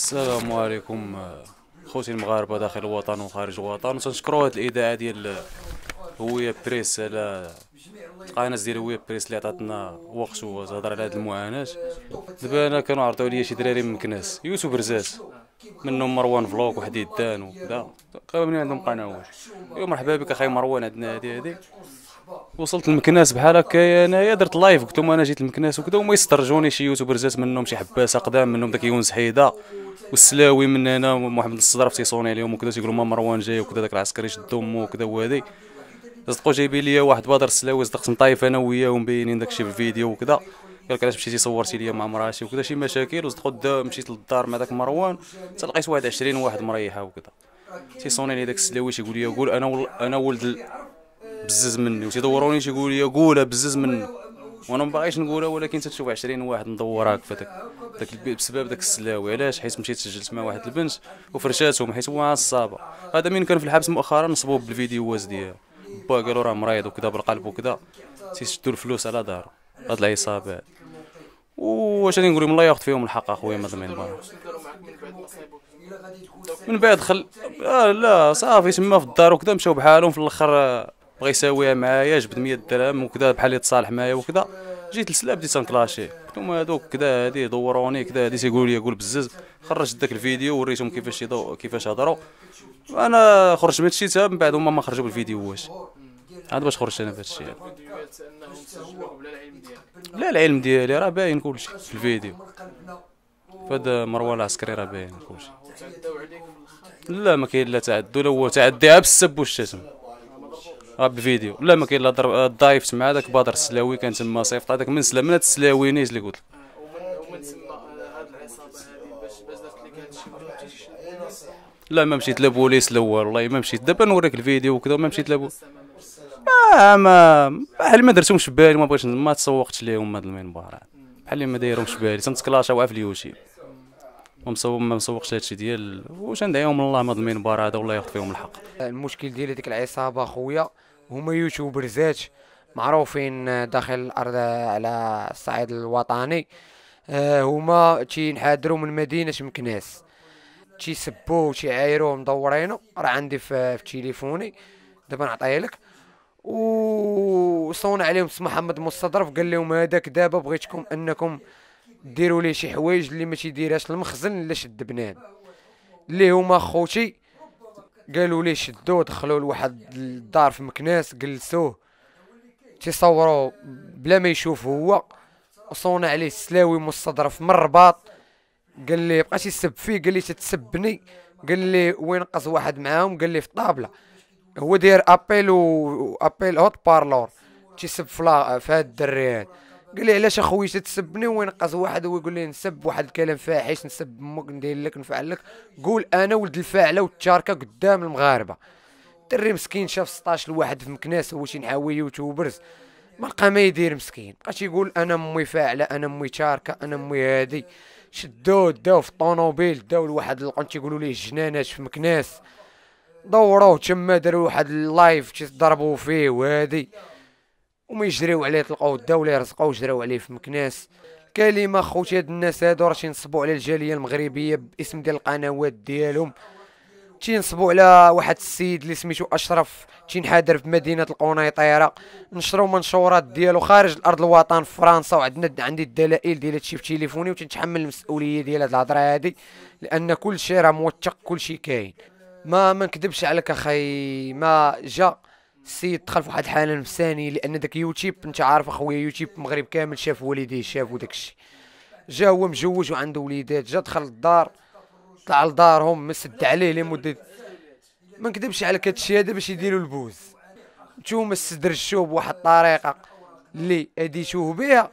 السلام عليكم آه، خوتي المغاربه داخل الوطن وخارج الوطن وتنشكروا هاد الاذاعه ديال هويه آه، بريس على القناه ديال هويه بريس اللي عطاتنا وقت وتهضر على هاد المعاناه دابا انا كانوا عرضوا لي شي دراري من مكناس يوسف رزاز منهم مروان فلوك وحديد دان وكذا قابلين عندهم قناه ايوا مرحبا بك اخي مروان عندنا هادي هادي وصلت المكناس بحال هكا انايا درت لايف قلت لهم انا جيت المكناس وكذا وما يسترجوني شي يوتيوبر جات منهم شي حباسه قدام منهم داك يونس حيده والسلاوي من هنا ومحمد الصدرف تيصوني عليهم وكذا تيقولوا ما مروان جاي وكذا داك العسكري شد امه وكذا وهادي صدقوا جايبين لي واحد بدر السلاوي صدقت مطايف انا وياه داك الشيء في الفيديو وكذا قال لك علاش مشيتي صورتي لي مع مراتي وكذا شي مشاكل وصدقوا مشيت للدار مع داك مروان تلقيت واحد 20 واحد مريحه وكذا تيصوني لي داك السلاوي تيقول لي قول انا ول... انا ولد بزز مني وتيدوروني تيقول لي قولها بزز مني وانا ما باغيش نقولها ولكن تتشوف 20 واحد مدوراك في داك داك البيت بسبب داك السلاوي علاش حيت مشيت سجلت مع واحد البنت وفرشاتهم حيت هو عصابه هذا مين كان في الحبس مؤخرا نصبوه بالفيديوهات ديالو با قالوا راه مريض وكذا بالقلب وكذا تيشدوا الفلوس على دارو هاد العصابات واش غادي نقول لهم الله ياخذ فيهم الحق اخويا ما ضمن من بعد خل آه لا صافي تما في الدار وكذا مشاو بحالهم في الاخر بغى يساويها معايا جبد 100 درهم وكذا بحال اللي تصالح معايا وكذا جيت لسلا بديت نكلاشي قلت لهم هذوك كذا هادي دوروني كذا هادي تيقولوا لي قول بزز خرجت داك الفيديو وريتهم كيفاش يضو كيفاش هضروا انا خرجت من هادشي من بعد هما ما خرجوا بالفيديوهات عاد باش خرجت انا في هادشي لا العلم ديالي راه باين كلشي في الفيديو فهاد مروان العسكري راه باين كلشي لا ما كاين لا تعدو لا هو تعديها بالسب والشتم راه بفيديو لا ما كاين لا آه، ضايفت مع داك بدر السلاوي كان تما صيفط هذاك من سلا من هاد السلاوي نيز اللي قلت لا ما مشيت لا بوليس لا والله ما مشيت دابا نوريك الفيديو وكذا ما مشيت لا ما آه، ما بحال ما درتهمش بالي ما بغيتش ما تسوقتش ليهم هاد المنبر بحال ما دايرهمش بالي واقف في اليوتيوب ومصوب ما مسوقش هادشي ديال واش ندعيهم الله من هذا المنبر هذا والله ياخذ فيهم الحق آه، المشكل ديال ديك العصابه خويا هما يوتيوبرزات معروفين آه، داخل الارض على الصعيد الوطني آه، هما تينحادروا من مدينه مكناس تيسبوه وتيعايروه مدورينو راه عندي في تليفوني دابا نعطيه لك وصون عليهم سي محمد مستظرف قال لهم هذاك دابا بغيتكم انكم ديروا ليه شي حوايج اللي ما تيديرهاش المخزن لا شد بنان اللي هما خوتي قالوا ليه شدوه دخلوه لواحد الدار في مكناس جلسوه تصوروا بلا ما يشوف هو وصونا عليه السلاوي مستظرف من الرباط قال لي بقى تيسب فيه قال لي تتسبني قال لي وين قص واحد معاهم قال لي في الطابله هو داير ابيل و ابيل هوت بارلور تيسب في هاد الدري هاد قال لي علاش اخويا تسبني وينقص واحد هو يقول لي نسب واحد الكلام فاحش نسب امك ندير لك نفعل لك قول انا ولد الفاعله والتشاركه قدام المغاربه الدري مسكين شاف 16 لواحد في مكناس هو شي نحاوي يوتيوبرز ما لقى ما يدير مسكين بقاش يقول انا امي فاعله انا امي تشاركه انا امي هادي شدوه داو في الطونوبيل داو لواحد القنت يقولوا ليه جناناش في مكناس دوروه تما داروا واحد اللايف ضربوا فيه وهادي وما يجريو عليه طلقوه الدوله رزقوه جراو عليه في مكناس كلمه خوتي هاد الناس هادو راه تينصبوا على الجاليه المغربيه باسم ديال القنوات ديالهم تينصبوا على واحد السيد اللي سميتو اشرف تينحدر في مدينه القنيطره نشروا منشورات ديالو خارج الارض الوطن في فرنسا وعندنا عندي الدلائل ديال هادشي في تليفوني وتنتحمل المسؤوليه ديال هاد الهضره هادي لان كل شيء راه موثق كل شيء كاين ما ما نكذبش عليك اخي ما جا السيد دخل في واحد الحاله نفسانيه لان داك يوتيوب انت عارف اخويا يوتيوب المغرب كامل شاف والديه شافو داكشي الشيء جا هو مجوج وعنده وليدات جا دخل للدار طلع لدارهم مسد عليه لمده ما نكذبش على هاد الشيء هذا باش يديروا البوز نتوما السدر الشوب بواحد الطريقه اللي اديتوه بها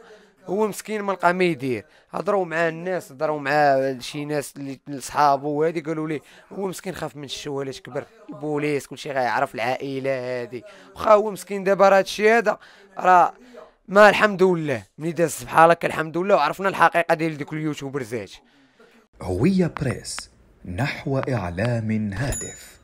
هو مسكين ما لقى ما يدير هضروا مع الناس هضروا مع شي ناس اللي صحابو وهادي قالوا ليه هو مسكين خاف من الشوالات علاش كبر البوليس كلشي غيعرف العائله هادي واخا هو مسكين دابا راه هادشي هذا راه ما الحمد لله ملي داز بحال هكا الحمد لله وعرفنا الحقيقه ديال ديك اليوتيوبر زاج هويه بريس نحو اعلام هادف